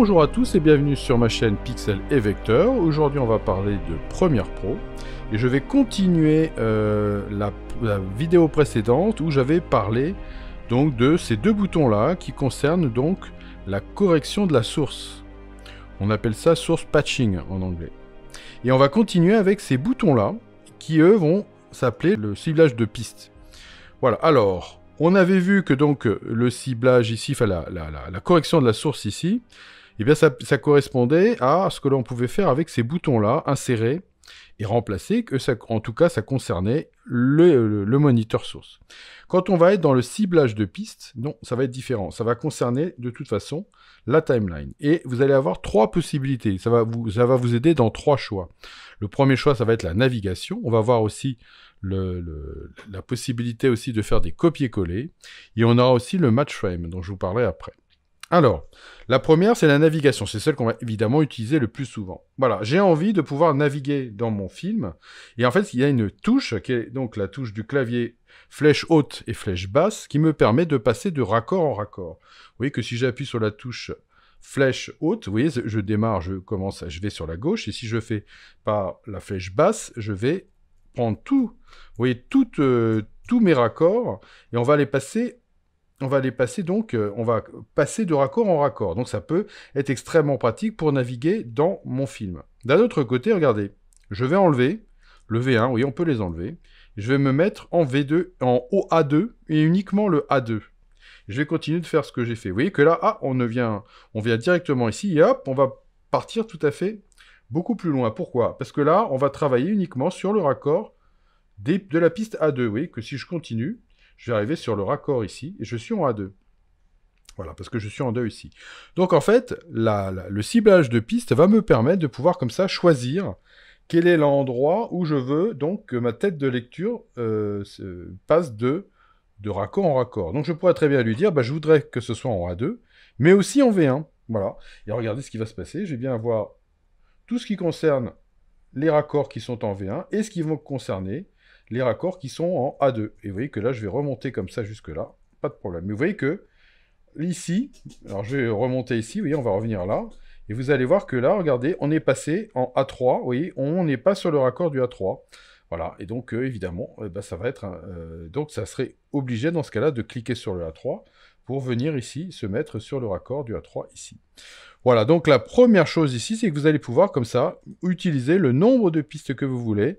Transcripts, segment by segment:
Bonjour à tous et bienvenue sur ma chaîne Pixel et Vecteur. Aujourd'hui on va parler de Premiere Pro et je vais continuer euh, la, vidéo précédente où j'avais parlé donc de ces deux boutons là qui concernent donc la correction de la source. On appelle ça source patching en anglais. Et on va continuer avec ces boutons là qui eux vont s'appeler le ciblage de piste. Voilà, alors on avait vu que donc le ciblage ici, enfin la correction de la source ici, eh bien ça, correspondait à ce que l'on pouvait faire avec ces boutons-là, insérer et remplacer, que ça, en tout cas ça concernait le, monitor moniteur source. Quand on va être dans le ciblage de pistes, non, ça va être différent. Ça va concerner de toute façon la timeline. Et vous allez avoir trois possibilités. Ça va vous, aider dans trois choix. Le premier choix, ça va être la navigation. On va voir aussi la possibilité aussi de faire des copier-coller. Et on aura aussi le match frame dont je vous parlais après. Alors, la première, c'est la navigation. C'est celle qu'on va évidemment utiliser le plus souvent. Voilà, j'ai envie de pouvoir naviguer dans mon film. Et en fait, il y a une touche, qui est donc la touche du clavier flèche haute et flèche basse, qui me permet de passer de raccord en raccord. Vous voyez que si j'appuie sur la touche flèche haute, vous voyez, je démarre, je commence, je vais sur la gauche, et si je fais par la flèche basse, je vais prendre tout, vous voyez, euh, tous mes raccords, et on va les passer on va les passer donc, euh, on va passer de raccord en raccord. Donc ça peut être extrêmement pratique pour naviguer dans mon film. D'un autre côté, regardez, je vais enlever le V1, oui, on peut les enlever. Je vais me mettre en V2, en OA2 et uniquement le A2. Je vais continuer de faire ce que j'ai fait. Vous voyez que là, ah, on ne vient, on vient directement ici et hop, on va partir tout à fait beaucoup plus loin. Pourquoi Parce que là, on va travailler uniquement sur le raccord de la piste A2. Vous voyez que si je continue, je vais arriver sur le raccord ici, et je suis en A2. Voilà, parce que je suis en 2 ici. Donc en fait, le ciblage de piste va me permettre de pouvoir comme ça choisir quel est l'endroit où je veux donc que ma tête de lecture euh, passe de, de raccord en raccord. Donc je pourrais très bien lui dire, bah, je voudrais que ce soit en A2, mais aussi en V1. Voilà. Et regardez ce qui va se passer. Je vais bien avoir tout ce qui concerne les raccords qui sont en V1 et ce qui vont concerner les raccords qui sont en A2. Et vous voyez que là, je vais remonter comme ça jusque-là, pas de problème. Mais vous voyez que ici, alors je vais remonter ici, vous voyez, on va revenir là. Et vous allez voir que là, regardez, on est passé en A3, vous voyez, on n'est pas sur le raccord du A3. Voilà, et donc euh, évidemment, euh, bah, ça va être... Euh, donc ça serait obligé dans ce cas-là de cliquer sur le A3 pour venir ici se mettre sur le raccord du A3 ici. Voilà, donc la première chose ici, c'est que vous allez pouvoir comme ça utiliser le nombre de pistes que vous voulez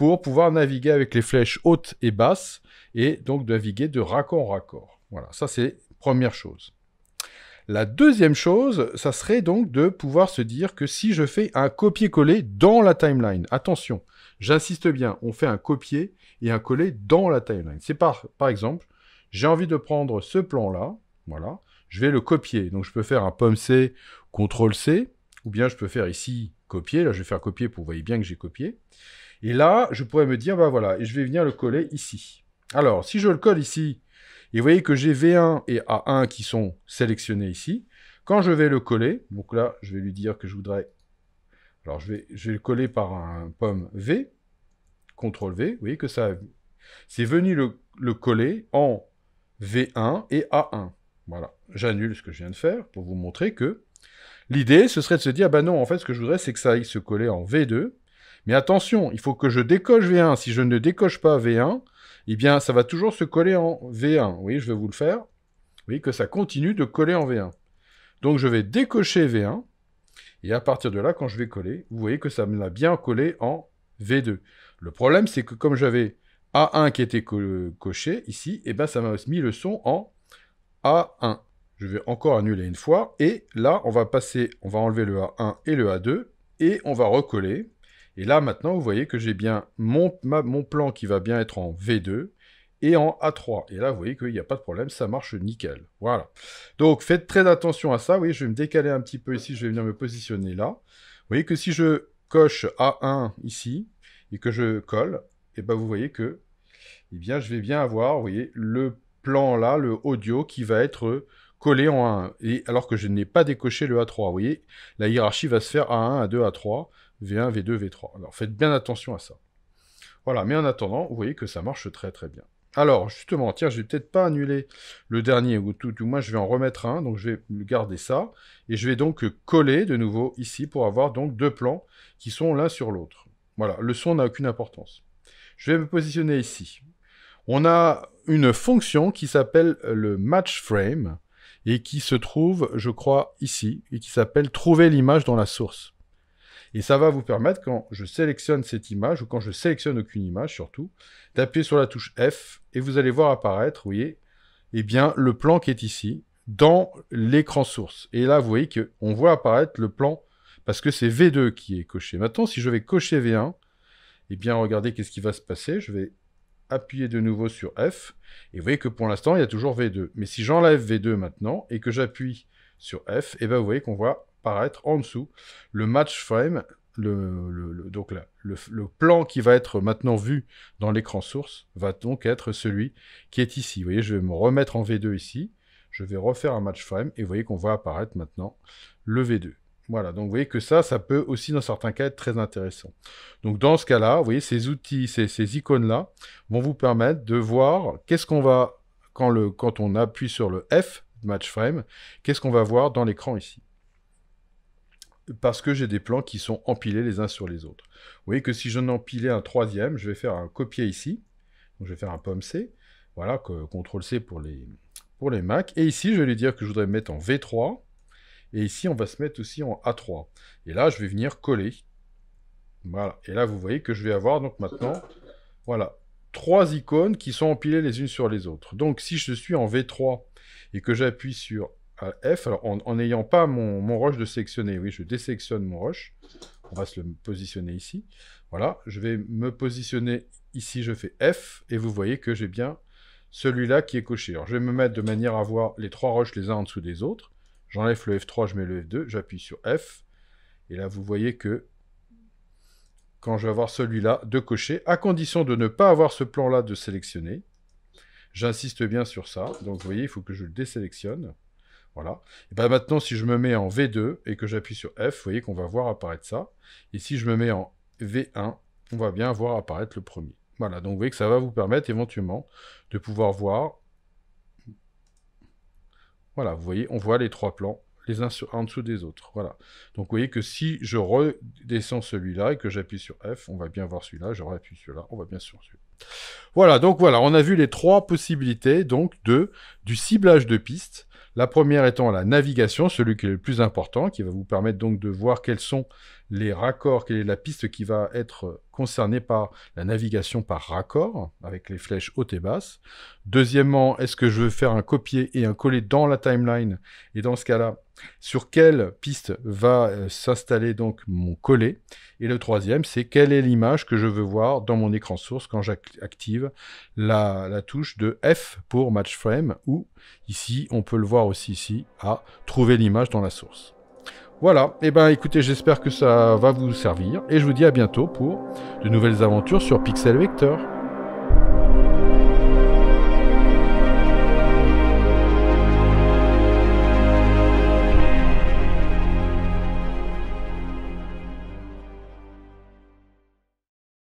pour pouvoir naviguer avec les flèches hautes et basses et donc naviguer de raccord en raccord. Voilà, ça c'est première chose. La deuxième chose, ça serait donc de pouvoir se dire que si je fais un copier-coller dans la timeline, attention, j'insiste bien, on fait un copier et un coller dans la timeline. C'est par, par exemple, j'ai envie de prendre ce plan-là, voilà, je vais le copier. Donc je peux faire un pomme C, CTRL C, ou bien je peux faire ici copier, là je vais faire copier pour vous voyez bien que j'ai copié. Et là, je pourrais me dire, bah voilà, et je vais venir le coller ici. Alors, si je le colle ici, et vous voyez que j'ai V1 et A1 qui sont sélectionnés ici. Quand je vais le coller, donc là, je vais lui dire que je voudrais... Alors, je vais, je le coller par un pomme V, CTRL V, vous voyez que ça... C'est venu le, coller en V1 et A1. Voilà, j'annule ce que je viens de faire pour vous montrer que l'idée, ce serait de se dire, ah ben non, en fait, ce que je voudrais, c'est que ça aille se coller en V2 mais attention, il faut que je décoche V1. Si je ne décoche pas V1, eh bien, ça va toujours se coller en V1. Oui, je vais vous le faire. Vous voyez que ça continue de coller en V1. Donc, je vais décocher V1. Et à partir de là, quand je vais coller, vous voyez que ça me l'a bien collé en V2. Le problème, c'est que comme j'avais A1 qui était coché ici, eh ben, ça m'a mis le son en A1. Je vais encore annuler une fois. Et là, on va passer, on va enlever le A1 et le A2. Et on va recoller. Et là, maintenant, vous voyez que j'ai bien mon, plan qui va bien être en V2 et en A3. Et là, vous voyez qu'il n'y a pas de problème, ça marche nickel. Voilà. Donc, faites très attention à ça. Vous je vais me décaler un petit peu ici, je vais venir me positionner là. Vous voyez que si je coche A1 ici, et que je colle, et eh ben vous voyez que eh bien, je vais bien avoir vous voyez, le plan là, le audio qui va être collé en A1, et alors que je n'ai pas décoché le A3. Vous voyez, la hiérarchie va se faire A1, A2, A3. V1, V2, V3. Alors faites bien attention à ça. Voilà, mais en attendant, vous voyez que ça marche très très bien. Alors, justement, tiens, je vais peut-être pas annuler le dernier, ou tout du moins je vais en remettre un, donc je vais garder ça, et je vais donc coller de nouveau ici pour avoir donc deux plans qui sont l'un sur l'autre. Voilà, le son n'a aucune importance. Je vais me positionner ici. On a une fonction qui s'appelle le match frame, et qui se trouve, je crois, ici, et qui s'appelle trouver l'image dans la source. Et ça va vous permettre, quand je sélectionne cette image, ou quand je sélectionne aucune image surtout, d'appuyer sur la touche F, et vous allez voir apparaître, vous voyez, eh bien, le plan qui est ici, dans l'écran source. Et là, vous voyez qu'on voit apparaître le plan, parce que c'est V2 qui est coché. Maintenant, si je vais cocher V1, eh bien, regardez qu'est-ce qui va se passer. Je vais appuyer de nouveau sur F, et vous voyez que pour l'instant, il y a toujours V2. Mais si j'enlève V2 maintenant, et que j'appuie sur F, et eh ben, vous voyez qu'on voit paraître en dessous le match frame, le, donc le, plan qui va être maintenant vu dans l'écran source va donc être celui qui est ici. Vous voyez, je vais me remettre en V2 ici. Je vais refaire un match frame et vous voyez qu'on voit apparaître maintenant le V2. Voilà, donc vous voyez que ça, ça peut aussi dans certains cas être très intéressant. Donc dans ce cas-là, vous voyez, ces outils, ces, ces icônes-là vont vous permettre de voir qu'est-ce qu'on va, quand, le, quand on appuie sur le F, match frame, qu'est-ce qu'on va voir dans l'écran ici parce que j'ai des plans qui sont empilés les uns sur les autres. Vous voyez que si je empilais un troisième, je vais faire un copier ici. Donc je vais faire un pomme C. Voilà, CTRL C pour les, pour les Mac. Et ici, je vais lui dire que je voudrais me mettre en V3. Et ici, on va se mettre aussi en A3. Et là, je vais venir coller. Voilà. Et là, vous voyez que je vais avoir donc maintenant, voilà, trois icônes qui sont empilées les unes sur les autres. Donc, si je suis en V3 et que j'appuie sur F. Alors, en n'ayant pas mon, mon roche de sélectionner, oui, je désélectionne mon roche. On va se le positionner ici. Voilà, je vais me positionner ici, je fais F, et vous voyez que j'ai bien celui-là qui est coché. Alors, je vais me mettre de manière à voir les trois roches les uns en dessous des autres. J'enlève le F3, je mets le F2, j'appuie sur F. Et là, vous voyez que quand je vais avoir celui-là de cocher, à condition de ne pas avoir ce plan-là de sélectionner. J'insiste bien sur ça. Donc, vous voyez, il faut que je le désélectionne. Voilà. Et ben maintenant, si je me mets en V2 et que j'appuie sur F, vous voyez qu'on va voir apparaître ça. Et si je me mets en V1, on va bien voir apparaître le premier. Voilà, donc vous voyez que ça va vous permettre éventuellement de pouvoir voir... Voilà, vous voyez, on voit les trois plans les uns en dessous des autres. Voilà. Donc vous voyez que si je redescends celui-là et que j'appuie sur F, on va bien voir celui-là, je réappuie celui-là, on va bien sur celui-là. Voilà, donc voilà, on a vu les trois possibilités donc de, du ciblage de pistes, la première étant la navigation, celui qui est le plus important, qui va vous permettre donc de voir quels sont les raccords, quelle est la piste qui va être concernée par la navigation par raccord, avec les flèches hautes et basses. Deuxièmement, est-ce que je veux faire un copier et un coller dans la timeline Et dans ce cas-là, sur quelle piste va euh, s'installer donc mon collet. Et le troisième, c'est quelle est l'image que je veux voir dans mon écran source quand j'active la, touche de F pour Match Frame, ou ici, on peut le voir aussi ici, à trouver l'image dans la source. Voilà, et eh ben écoutez, j'espère que ça va vous servir, et je vous dis à bientôt pour de nouvelles aventures sur Pixel Vector.